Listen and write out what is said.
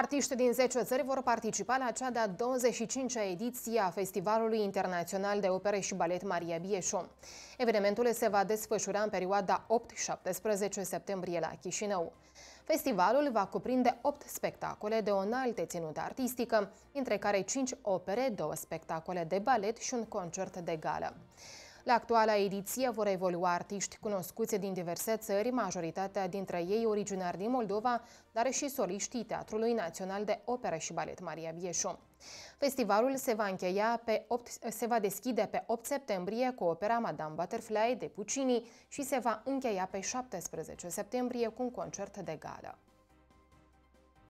Artiști din 10 țări vor participa la cea de-a 25-a ediție a Festivalului Internațional de Opere și Balet Maria Bieșu. Evenimentul se va desfășura în perioada 8-17 septembrie la Chișinău. Festivalul va cuprinde 8 spectacole de o înaltă ținută artistică, între care 5 opere, 2 spectacole de balet și un concert de gală. La actuala ediție vor evolua artiști cunoscuți din diverse țări, majoritatea dintre ei originari din Moldova, dar și soliștii Teatrului Național de Operă și Balet Maria Bieșu. Festivalul se va încheia pe 8, se va deschide pe 8 septembrie cu opera Madame Butterfly de Puccini și se va încheia pe 17 septembrie cu un concert de gală.